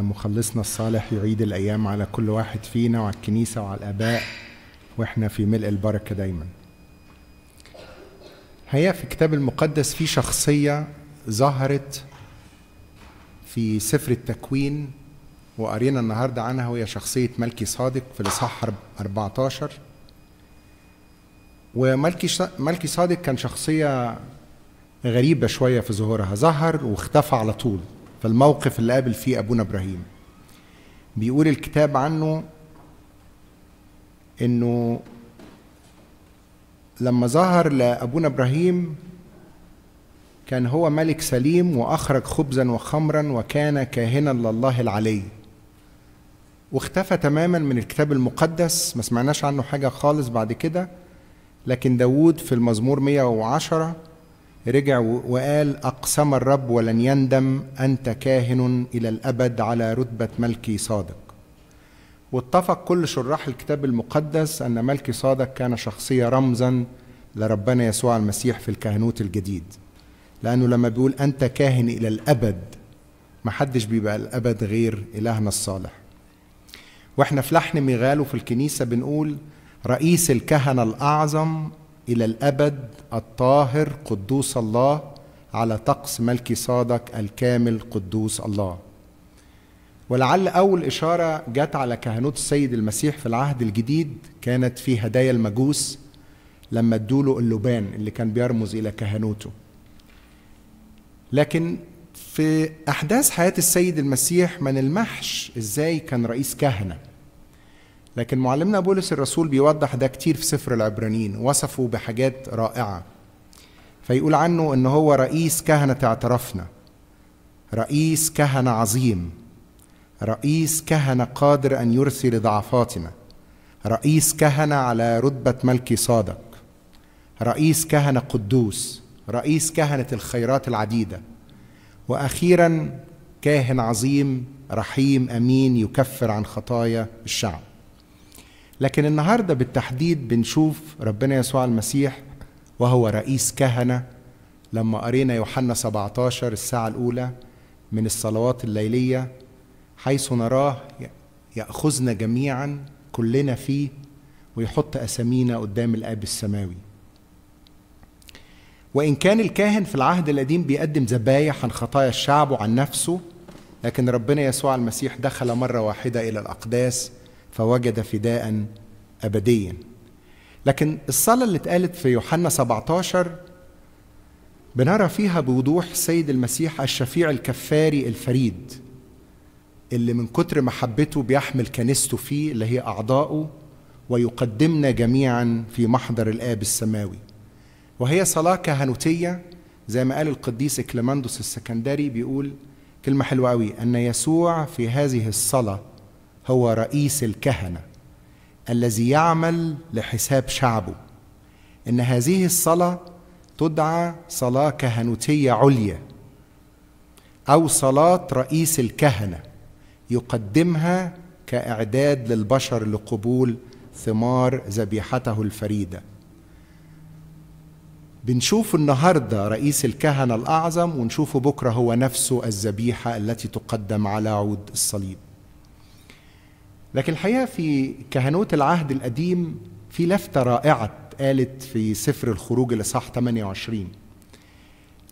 مخلصنا الصالح يعيد الأيام على كل واحد فينا وعلى الكنيسة وعلى الآباء وإحنا في ملء البركة دايما الحقيقة في الكتاب المقدس في شخصية ظهرت في سفر التكوين وقرينا النهاردة عنها وهي شخصية ملكي صادق في الإصحاح 14 وملكي ملكي صادق كان شخصية غريبة شوية في ظهورها ظهر واختفى على طول فالموقف اللي قابل فيه ابونا ابراهيم بيقول الكتاب عنه انه لما ظهر لابونا ابراهيم كان هو ملك سليم واخرج خبزا وخمرا وكان كاهنا لله العلي واختفى تماما من الكتاب المقدس ما سمعناش عنه حاجه خالص بعد كده لكن داوود في المزمور 110 رجع وقال اقسم الرب ولن يندم انت كاهن الى الابد على رتبه ملكي صادق واتفق كل شراح الكتاب المقدس ان ملكي صادق كان شخصيه رمزا لربنا يسوع المسيح في الكهنوت الجديد لانه لما بيقول انت كاهن الى الابد محدش بيبقى الابد غير الهنا الصالح واحنا في لحن ميغالو في الكنيسه بنقول رئيس الكهنه الاعظم الى الابد الطاهر قدوس الله على طقس ملكي صادق الكامل قدوس الله ولعل اول اشاره جت على كهنوت السيد المسيح في العهد الجديد كانت في هدايا المجوس لما ادوله اللبان اللي كان بيرمز الى كهنوته لكن في احداث حياه السيد المسيح ما نلمحش ازاي كان رئيس كهنه لكن معلمنا بولس الرسول بيوضح ده كتير في سفر العبرانيين وصفه بحاجات رائعة فيقول عنه ان هو رئيس كهنة اعترفنا رئيس كهنة عظيم رئيس كهنة قادر أن يرثي لضعفاتنا رئيس كهنة على رتبة ملكي صادق رئيس كهنة قدوس رئيس كهنة الخيرات العديدة وأخيرا كاهن عظيم رحيم أمين يكفر عن خطايا الشعب لكن النهارده بالتحديد بنشوف ربنا يسوع المسيح وهو رئيس كهنه لما قرينا يوحنا 17 الساعه الاولى من الصلوات الليليه حيث نراه ياخذنا جميعا كلنا فيه ويحط اسامينا قدام الاب السماوي وإن كان الكاهن في العهد القديم بيقدم ذبايح عن خطايا الشعب وعن نفسه لكن ربنا يسوع المسيح دخل مرة واحدة إلى الأقداس فوجد فداء أبديا لكن الصلاة اللي اتقالت في يوحنا 17 بنرى فيها بوضوح سيد المسيح الشفيع الكفاري الفريد اللي من كتر محبته بيحمل كنيسته فيه اللي هي أعضائه ويقدمنا جميعا في محضر الآب السماوي وهي صلاة كهنوتية زي ما قال القديس إكليمندوس السكندري بيقول كلمة حلوة قوي أن يسوع في هذه الصلاة هو رئيس الكهنه الذي يعمل لحساب شعبه ان هذه الصلاه تدعى صلاه كهنوتيه عليا او صلاه رئيس الكهنه يقدمها كاعداد للبشر لقبول ثمار ذبيحته الفريده بنشوف النهارده رئيس الكهنه الاعظم ونشوفه بكره هو نفسه الذبيحه التي تقدم على عود الصليب لكن الحقيقه في كهنوت العهد القديم في لفته رائعه قالت في سفر الخروج الاصحاح 28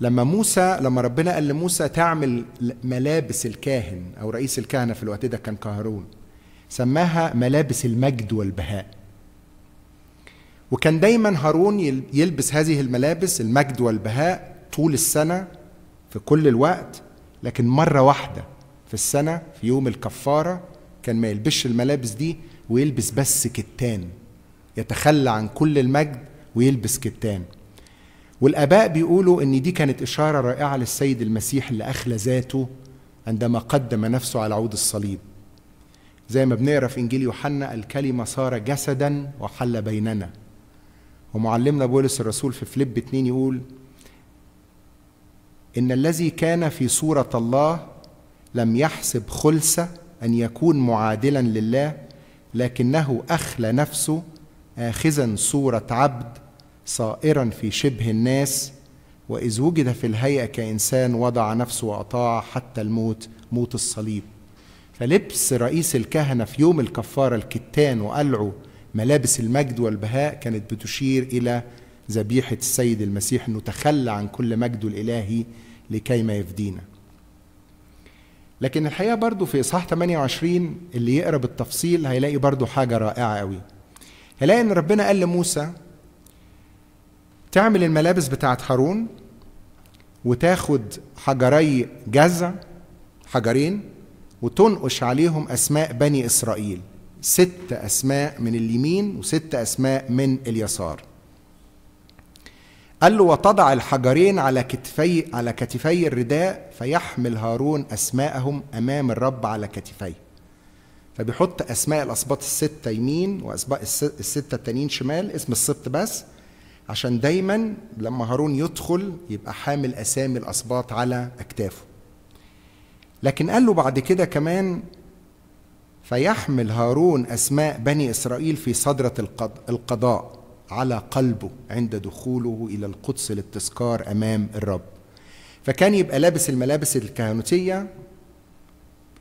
لما موسى لما ربنا قال لموسى تعمل ملابس الكاهن او رئيس الكهنه في الوقت ده كان كهرون سماها ملابس المجد والبهاء وكان دايما هارون يلبس هذه الملابس المجد والبهاء طول السنه في كل الوقت لكن مره واحده في السنه في يوم الكفاره كان ما يلبسش الملابس دي ويلبس بس كتان يتخلى عن كل المجد ويلبس كتان والآباء بيقولوا إن دي كانت إشارة رائعة للسيد المسيح اللي أخلى ذاته عندما قدم نفسه على عود الصليب زي ما بنقرا في انجيل يوحنا الكلمه صار جسدا وحل بيننا ومعلمنا بولس الرسول في فليب 2 يقول ان الذي كان في صوره الله لم يحسب خلسه ان يكون معادلا لله لكنه اخلى نفسه اخذا صوره عبد صائرا في شبه الناس واذ وجد في الهيئه كانسان وضع نفسه واطاع حتى الموت موت الصليب فلبس رئيس الكهنه في يوم الكفاره الكتان وقلعه ملابس المجد والبهاء كانت بتشير الى ذبيحه السيد المسيح انه تخلى عن كل مجده الالهي لكي ما يفدينا لكن الحقيقه برضو في اصحاح 28 اللي يقرا بالتفصيل هيلاقي برضو حاجه رائعه قوي هيلاقي ان ربنا قال لموسى تعمل الملابس بتاعه هارون وتاخد حجري جزع حجرين وتنقش عليهم اسماء بني اسرائيل ست اسماء من اليمين وست اسماء من اليسار قال له وتضع الحجرين على كتفي على كتفي الرداء فيحمل هارون اسماءهم امام الرب على كتفيه فبيحط اسماء الاسباط السته يمين واسباط السته التانيين شمال اسم السبط بس عشان دايما لما هارون يدخل يبقى حامل اسامي الاسباط على اكتافه لكن قال له بعد كده كمان فيحمل هارون اسماء بني اسرائيل في صدره القضاء على قلبه عند دخوله الى القدس للتذكار امام الرب فكان يبقى لابس الملابس الكهنوتيه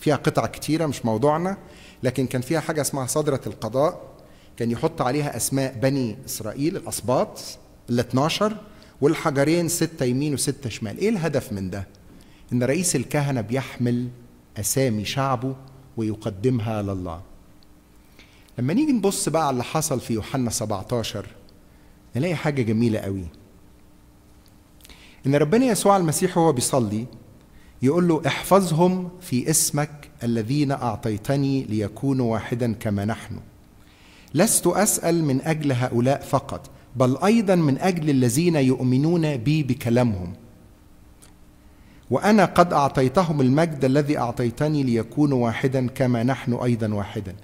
فيها قطع كتيره مش موضوعنا لكن كان فيها حاجه اسمها صدره القضاء كان يحط عليها اسماء بني اسرائيل الاسباط ال 12 والحجرين سته يمين وسته شمال ايه الهدف من ده ان رئيس الكهنه بيحمل اسامي شعبه ويقدمها لله لما نيجي نبص بقى على اللي حصل في يوحنا 17 نلاقي حاجة جميلة قوي إن ربنا يسوع المسيح وهو بيصلي يقول له احفظهم في اسمك الذين أعطيتني ليكونوا واحدا كما نحن لست أسأل من أجل هؤلاء فقط بل أيضا من أجل الذين يؤمنون بي بكلامهم وأنا قد أعطيتهم المجد الذي أعطيتني ليكونوا واحدا كما نحن أيضا واحدا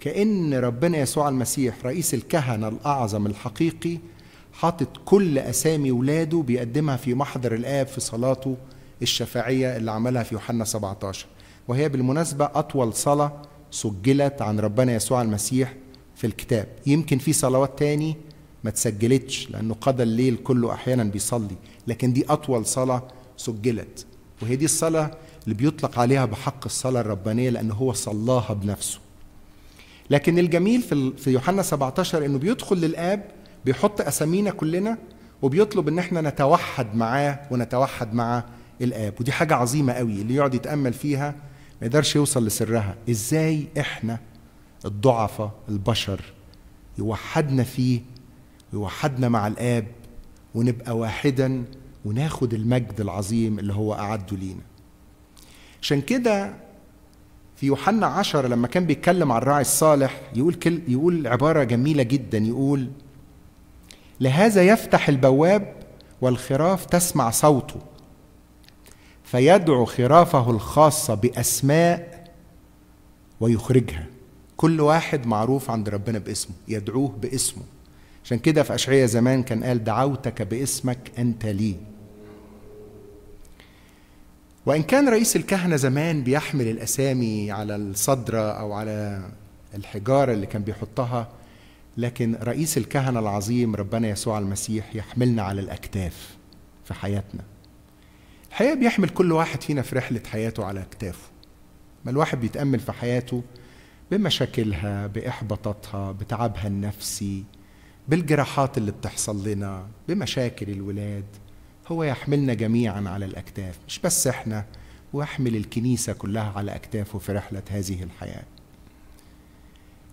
كأن ربنا يسوع المسيح رئيس الكهنة الأعظم الحقيقي حاطط كل أسامي ولاده بيقدمها في محضر الآب في صلاته الشفاعية اللي عملها في يوحنا 17 وهي بالمناسبة أطول صلاة سجلت عن ربنا يسوع المسيح في الكتاب يمكن في صلوات تاني ما تسجلتش لأنه قضى الليل كله أحيانا بيصلي لكن دي أطول صلاة سجلت وهي دي الصلاة اللي بيطلق عليها بحق الصلاة الربانية لأن هو صلاها بنفسه لكن الجميل في في يوحنا 17 انه بيدخل للاب بيحط اسامينا كلنا وبيطلب ان احنا نتوحد معاه ونتوحد مع الاب ودي حاجه عظيمه قوي اللي يقعد يتامل فيها ما يقدرش يوصل لسرها ازاي احنا الضعفاء البشر يوحدنا فيه ويوحدنا مع الاب ونبقى واحدا وناخد المجد العظيم اللي هو اعده لينا عشان كده في يوحنا عشرة لما كان بيتكلم عن الراعي الصالح يقول كل يقول عبارة جميلة جدا يقول لهذا يفتح البواب والخراف تسمع صوته فيدعو خرافه الخاصة بأسماء ويخرجها كل واحد معروف عند ربنا باسمه يدعوه باسمه عشان كده في أشعية زمان كان قال دعوتك باسمك أنت لي وإن كان رئيس الكهنة زمان بيحمل الأسامي على الصدرة أو على الحجارة اللي كان بيحطها لكن رئيس الكهنة العظيم ربنا يسوع المسيح يحملنا على الأكتاف في حياتنا الحقيقة بيحمل كل واحد فينا في رحلة حياته على أكتافه ما الواحد بيتأمل في حياته بمشاكلها بإحباطاتها بتعبها النفسي بالجراحات اللي بتحصل لنا بمشاكل الولاد هو يحملنا جميعا على الأكتاف مش بس إحنا ويحمل الكنيسة كلها على أكتافه في رحلة هذه الحياة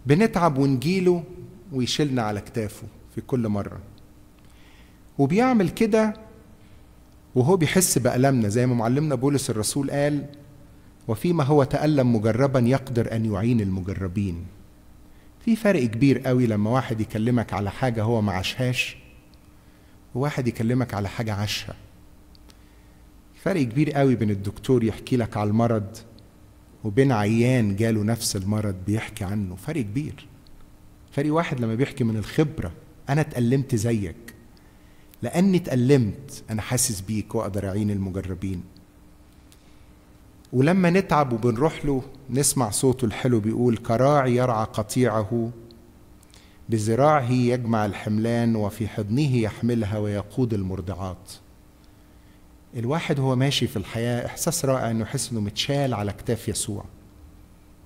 بنتعب ونجيله ويشيلنا على أكتافه في كل مرة وبيعمل كده وهو بيحس بألمنا زي ما معلمنا بولس الرسول قال وفيما هو تألم مجربا يقدر أن يعين المجربين في فرق كبير قوي لما واحد يكلمك على حاجة هو ما عاشهاش وواحد يكلمك على حاجة عاشها فرق كبير قوي بين الدكتور يحكي لك على المرض وبين عيان جاله نفس المرض بيحكي عنه فرق كبير فرق واحد لما بيحكي من الخبرة أنا اتألمت زيك لأني اتألمت أنا حاسس بيك وأقدر أعين المجربين ولما نتعب وبنروح له نسمع صوته الحلو بيقول كراعي يرعى قطيعه بذراعه يجمع الحملان وفي حضنه يحملها ويقود المرضعات الواحد هو ماشي في الحياة إحساس رائع إنه يحس إنه متشال على أكتاف يسوع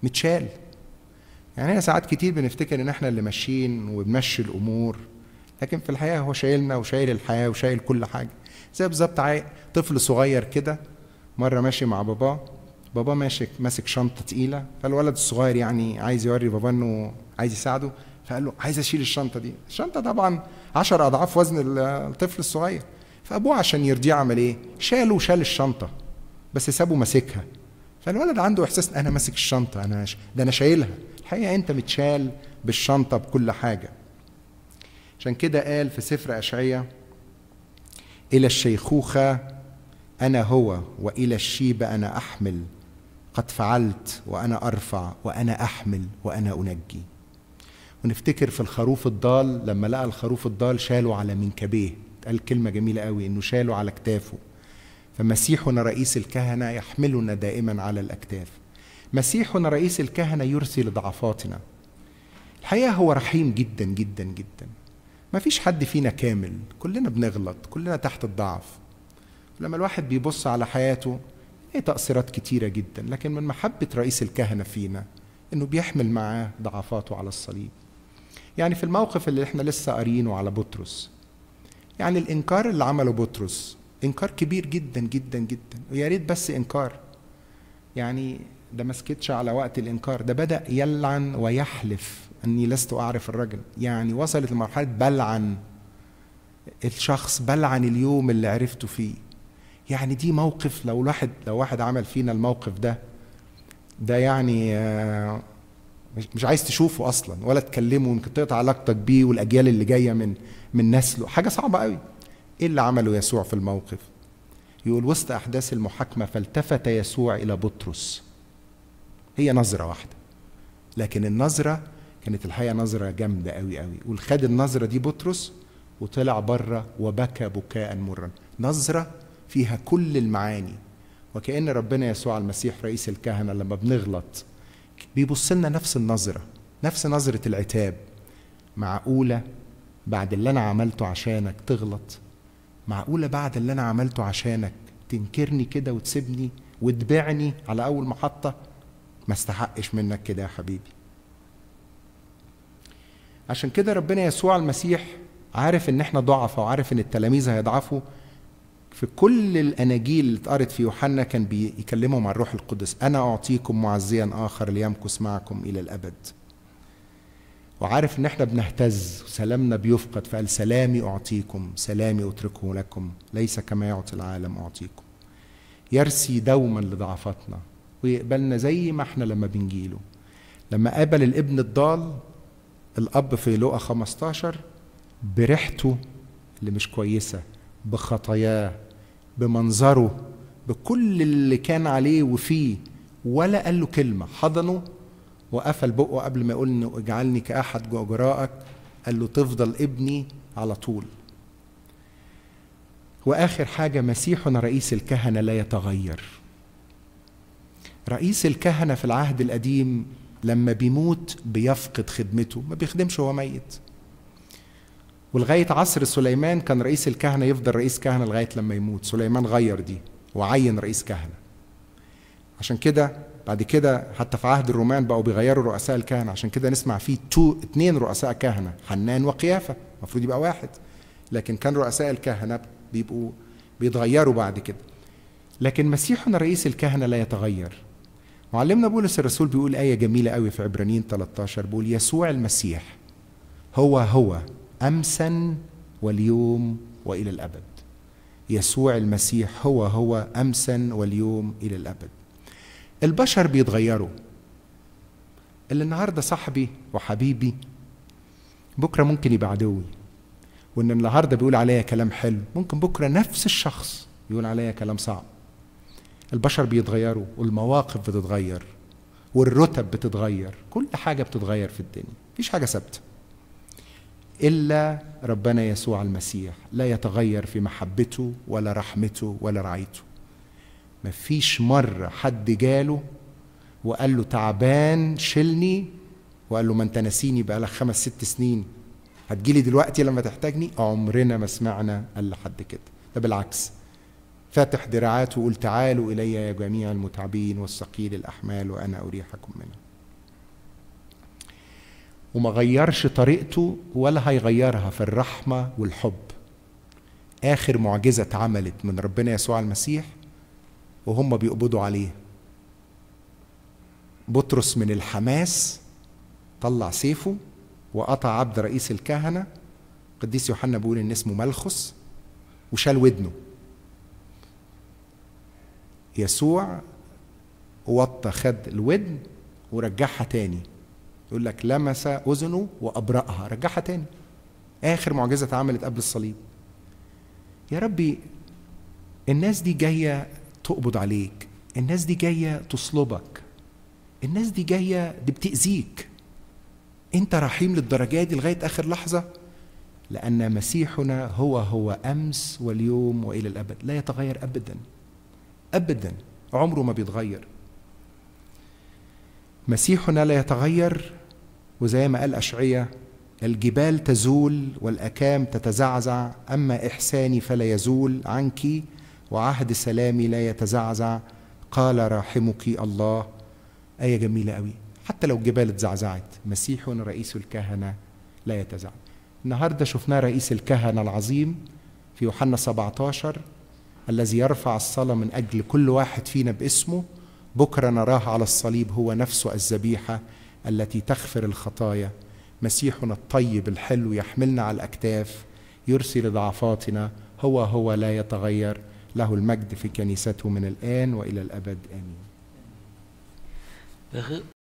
متشال يعني أنا ساعات كتير بنفتكر إن إحنا اللي ماشيين وبنمشي الأمور لكن في الحقيقة هو شايلنا وشايل الحياة وشايل كل حاجة زي بالظبط طفل صغير كده مرة ماشي مع باباه بابا ماشي ماسك شنطة تقيلة فالولد الصغير يعني عايز يوري بابا إنه عايز يساعده فقال له عايز اشيل الشنطه دي الشنطه طبعا 10 اضعاف وزن الطفل الصغير فابوه عشان يرضيه عمل ايه شاله وشال الشنطه بس سابه ماسكها فالولد عنده احساس انا ماسك الشنطه انا ده انا شايلها الحقيقه انت متشال بالشنطه بكل حاجه عشان كده قال في سفر اشعيا الى الشيخوخه انا هو والى الشيب انا احمل قد فعلت وانا ارفع وانا احمل وانا انجي ونفتكر في الخروف الضال لما لقى الخروف الضال شاله على منكبيه قال كلمة جميلة قوي إنه شاله على كتافه فمسيحنا رئيس الكهنة يحملنا دائما على الأكتاف مسيحنا رئيس الكهنة يرثي لضعفاتنا الحقيقة هو رحيم جدا جدا جدا ما فيش حد فينا كامل كلنا بنغلط كلنا تحت الضعف لما الواحد بيبص على حياته ايه تقصيرات كتيرة جدا لكن من محبة رئيس الكهنة فينا انه بيحمل معاه ضعفاته على الصليب يعني في الموقف اللي احنا لسه قاريينه على بطرس يعني الانكار اللي عمله بطرس انكار كبير جدا جدا جدا ويا ريت بس انكار يعني ده ما سكتش على وقت الانكار ده بدا يلعن ويحلف اني لست اعرف الرجل يعني وصلت لمرحله بلعن الشخص بلعن اليوم اللي عرفته فيه يعني دي موقف لو واحد لو واحد عمل فينا الموقف ده ده يعني آه، مش, مش عايز تشوفه اصلا ولا تكلمه ممكن تقطع علاقتك بيه والاجيال اللي جايه من من نسله حاجه صعبه قوي ايه اللي عمله يسوع في الموقف يقول وسط احداث المحاكمه فالتفت يسوع الى بطرس هي نظره واحده لكن النظره كانت الحقيقه نظره جامده قوي قوي والخد النظره دي بطرس وطلع بره وبكى بكاء مرا نظره فيها كل المعاني وكأن ربنا يسوع المسيح رئيس الكهنة لما بنغلط بيبص لنا نفس النظرة نفس نظرة العتاب معقولة بعد اللي أنا عملته عشانك تغلط معقولة بعد اللي أنا عملته عشانك تنكرني كده وتسيبني وتبيعني على أول محطة ما استحقش منك كده يا حبيبي عشان كده ربنا يسوع المسيح عارف ان احنا ضعفة وعارف ان التلاميذ هيضعفوا في كل الاناجيل اللي اتقرت في يوحنا كان بيكلمهم عن الروح القدس انا اعطيكم معزيا اخر ليمكث معكم الى الابد وعارف ان احنا بنهتز سلامنا بيفقد فقال سلامي اعطيكم سلامي اتركه لكم ليس كما يعطي العالم اعطيكم يرسي دوما لضعفاتنا ويقبلنا زي ما احنا لما بنجيله لما قابل الابن الضال الاب في لقا 15 بريحته اللي مش كويسه بخطاياه بمنظره بكل اللي كان عليه وفيه ولا قال له كلمة حضنه وقفل بقه قبل ما يقول انه اجعلني كأحد جراءك قال له تفضل ابني على طول واخر حاجه مسيحنا رئيس الكهنه لا يتغير رئيس الكهنه في العهد القديم لما بيموت بيفقد خدمته ما بيخدمش هو ميت ولغاية عصر سليمان كان رئيس الكهنة يفضل رئيس كهنة لغاية لما يموت سليمان غير دي وعين رئيس كهنة عشان كده بعد كده حتى في عهد الرومان بقوا بيغيروا رؤساء الكهنة عشان كده نسمع فيه تو اتنين رؤساء كهنة حنان وقيافة المفروض يبقى واحد لكن كان رؤساء الكهنة بيبقوا بيتغيروا بعد كده لكن مسيحنا رئيس الكهنة لا يتغير معلمنا بولس الرسول بيقول آية جميلة قوي في عبرانيين 13 بيقول يسوع المسيح هو هو امسا واليوم والى الابد يسوع المسيح هو هو امسا واليوم الى الابد البشر بيتغيروا اللي النهارده صاحبي وحبيبي بكره ممكن يبقى عدوي وان النهارده بيقول عليا كلام حلو ممكن بكره نفس الشخص يقول عليا كلام صعب البشر بيتغيروا والمواقف بتتغير والرتب بتتغير كل حاجه بتتغير في الدنيا مفيش حاجه ثابته إلا ربنا يسوع المسيح لا يتغير في محبته ولا رحمته ولا رعايته مفيش مرة حد جاله وقال له تعبان شيلني وقال له ما انت ناسيني بقالك خمس ست سنين هتجيلي دلوقتي لما تحتاجني عمرنا ما سمعنا قال لحد كده ده بالعكس فاتح ذراعاته وقول تعالوا الي يا جميع المتعبين والثقيل الاحمال وانا اريحكم منها وما غيرش طريقته ولا هيغيرها في الرحمة والحب آخر معجزة اتعملت من ربنا يسوع المسيح وهم بيقبضوا عليه بطرس من الحماس طلع سيفه وقطع عبد رئيس الكهنة قديس يوحنا بيقول إن اسمه ملخص وشال ودنه يسوع وطى خد الودن ورجعها تاني يقول لك لمس اذنه وابرأها رجعها تاني اخر معجزه اتعملت قبل الصليب يا ربي الناس دي جايه تقبض عليك الناس دي جايه تصلبك الناس دي جايه دي بتاذيك انت رحيم للدرجه دي لغايه اخر لحظه لان مسيحنا هو هو امس واليوم والى الابد لا يتغير ابدا ابدا عمره ما بيتغير مسيحنا لا يتغير وزي ما قال أشعية الجبال تزول والأكام تتزعزع أما إحساني فلا يزول عنك وعهد سلامي لا يتزعزع قال راحمك الله آية جميلة قوي حتى لو الجبال اتزعزعت مسيح رئيس الكهنة لا يتزعزع النهاردة شفنا رئيس الكهنة العظيم في يوحنا 17 الذي يرفع الصلاة من أجل كل واحد فينا باسمه بكرة نراه على الصليب هو نفسه الذبيحة التي تغفر الخطايا مسيحنا الطيب الحلو يحملنا على الأكتاف يرسي لضعفاتنا هو هو لا يتغير له المجد في كنيسته من الآن وإلى الأبد آمين